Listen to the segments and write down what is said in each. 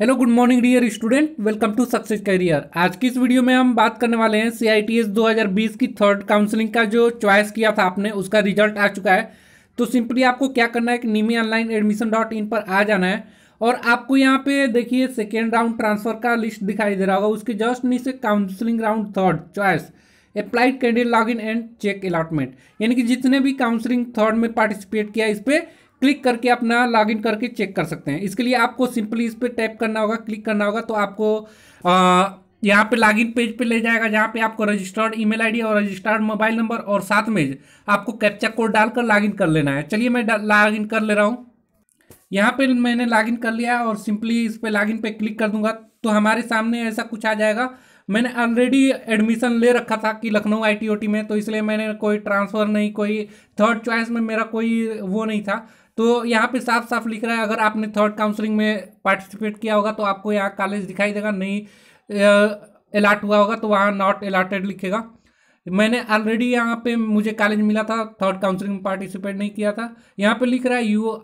hello good morning dear student welcome to success career आज की इस वीडियो में हम बात करने वाले हैं सी आई टी एस दो हज़ार बीस की थर्ड काउंसलिंग का जो चॉइस किया था आपने उसका रिजल्ट आ चुका है तो सिंपली आपको क्या करना है कि नीमी ऑनलाइन एडमिशन डॉट इन पर आ जाना है और आपको यहाँ पे देखिए सेकेंड राउंड ट्रांसफर का लिस्ट दिखाई दे रहा होगा उसके जस्ट नीचे counselling round third choice applied candidate log in and check allotment यानी कि जितने भी काउंसलिंग थर्ड में पार्टिसिपेट किया इस पर क्लिक करके अपना लॉगिन करके चेक कर सकते हैं इसके लिए आपको सिंपली इस पर टैप करना होगा क्लिक करना होगा तो आपको आ, यहाँ पे लॉगिन पेज पे ले जाएगा जहाँ पे आपको रजिस्टर्ड ईमेल आईडी और रजिस्टर्ड मोबाइल नंबर और साथ में आपको कैप्चा कोड डालकर लॉगिन कर लेना है चलिए मैं लॉगिन कर ले रहा हूँ यहाँ पे मैंने लॉगिन कर लिया और सिंपली इस पर लॉगिन पे क्लिक कर दूंगा तो हमारे सामने ऐसा कुछ आ जाएगा मैंने ऑलरेडी एडमिशन ले रखा था कि लखनऊ आईटीओटी में तो इसलिए मैंने कोई ट्रांसफ़र नहीं कोई थर्ड चॉइस में मेरा कोई वो नहीं था तो यहाँ पे साफ साफ लिख रहा है अगर आपने थर्ड काउंसलिंग में पार्टिसिपेट किया होगा तो आपको यहाँ कॉलेज दिखाई देगा नहीं अलाट हुआ होगा तो वहाँ नॉट अलाटेड लिखेगा मैंने ऑलरेडी यहाँ पे मुझे कॉलेज मिला था थर्ड काउंसलिंग में पार्टिसिपेट नहीं किया था यहाँ पे लिख रहा है you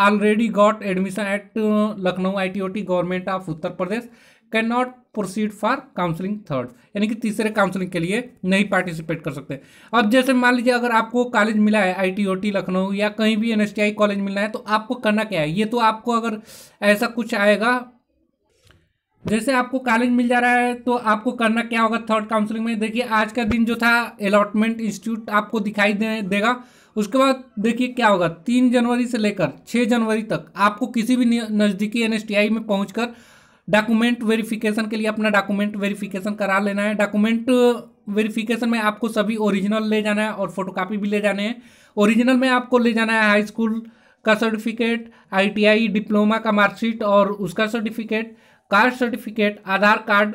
admission got Lucknow I T O T government of Uttar Pradesh can not proceed for counselling third यानी कि तीसरे काउंसलिंग के लिए नहीं पार्टिसिपेट कर सकते अब जैसे मान लीजिए अगर आपको कॉलेज मिला है आईटीओटी लखनऊ या कहीं भी एनएसटीआई कॉलेज मिलना है तो आपको करना क्या है ये तो आपको अगर ऐसा कुछ आएगा जैसे आपको कॉलेज मिल जा रहा है तो आपको करना क्या होगा थर्ड काउंसलिंग में देखिए आज का दिन जो था अलॉटमेंट इंस्टीट्यूट आपको दिखाई दे, देगा उसके बाद देखिए क्या होगा तीन जनवरी से लेकर छः जनवरी तक आपको किसी भी नज़दीकी एन में पहुँच डॉक्यूमेंट वेरिफिकेशन के लिए अपना डॉक्यूमेंट वेरिफिकेशन करा लेना है डॉक्यूमेंट वेरिफिकेशन में आपको सभी ओरिजिनल ले जाना है और फोटोकॉपी भी ले जाने हैं ओरिजिनल में आपको ले जाना है हाई स्कूल का सर्टिफिकेट आईटीआई डिप्लोमा का मार्कशीट और उसका certificate caste certificate Aadhaar card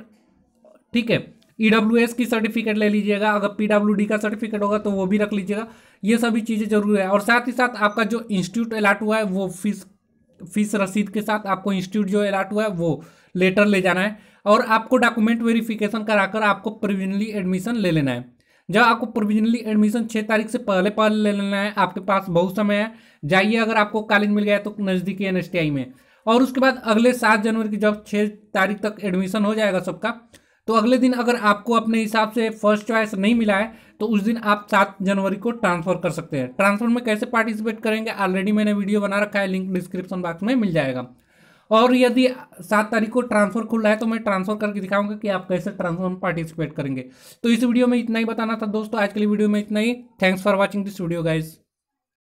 ठीक है ई e की सर्टिफिकेट ले लीजिएगा अगर पी का सर्टिफिकेट होगा तो वो भी रख लीजिएगा ये सभी चीज़ें जरूरी है और साथ ही साथ आपका जो इंस्टीट्यूट अलाट हुआ है वो फीस फीस रसीद के साथ आपको इंस्टीट्यूट जो अलाट हुआ है वो लेटर ले जाना है और आपको डॉक्यूमेंट वेरिफिकेशन कराकर आपको प्रिविनली एडमिशन ले लेना है जब आपको प्रोविजनली एडमिशन छः तारीख से पहले पहले ले लेना है आपके पास बहुत समय है जाइए अगर आपको कॉलेज मिल गया तो नज़दीकी एन में और उसके बाद अगले सात जनवरी की जब छः तारीख तक एडमिशन हो जाएगा सबका तो अगले दिन अगर आपको अपने हिसाब से फर्स्ट चॉइस नहीं मिला है तो उस दिन आप सात जनवरी को ट्रांसफ़र कर सकते हैं ट्रांसफ़र में कैसे पार्टिसिपेट करेंगे ऑलरेडी मैंने वीडियो बना रखा है लिंक डिस्क्रिप्शन बॉक्स में मिल जाएगा और यदि सात तारीख को ट्रांसफर खुला है तो मैं ट्रांसफर करके दिखाऊंगा कि आप कैसे ट्रांसफर में पार्टिसिपेट करेंगे तो इस वीडियो में इतना ही बताना था दोस्तों आज के लिए वीडियो में इतना ही thanks for watching this video guys